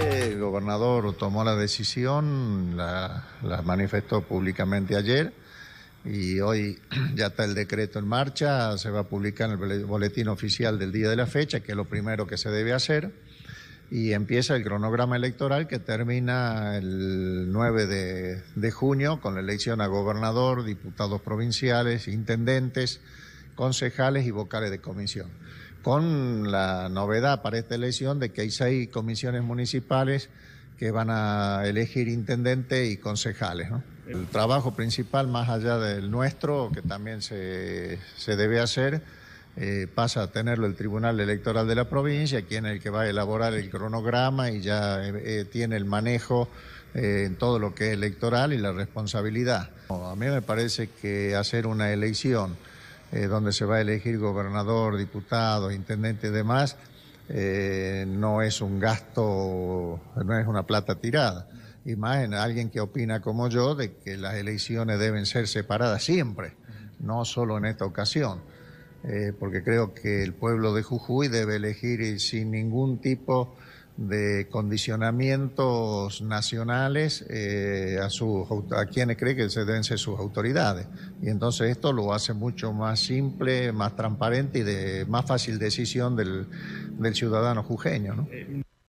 el gobernador tomó la decisión, la, manifestó públicamente ayer y hoy ya está el decreto en marcha, se va a publicar en el boletín oficial del día de la fecha, que es lo primero que se debe hacer, y empieza el cronograma electoral que termina el 9 de junio con la elección a gobernador, diputados provinciales, intendentes concejales y vocales de comisión. Con la novedad para esta elección de que hay seis comisiones municipales que van a elegir intendente y concejales. El trabajo principal, más allá del nuestro, que también se, debe hacer, eh, pasa a tenerlo el Tribunal Electoral de la provincia, quien es el que va a elaborar el cronograma y ya eh, eh, tiene el manejo en todo lo que es electoral y la responsabilidad. a mí me parece que hacer una elección eh, donde se va a elegir gobernador, diputado, intendente y demás, eh, no es un gasto, no es una plata tirada. Y más en alguien que opina como yo de que las elecciones deben ser separadas siempre, no solo en esta ocasión. Eh, porque creo que el pueblo de Jujuy debe elegir sin ningún tipo de condicionamientos nacionales eh, a, sus, a quienes cree que se deben ser sus autoridades. Y entonces esto lo hace mucho más simple, más transparente y de más fácil decisión del, del ciudadano jujeño. Eh,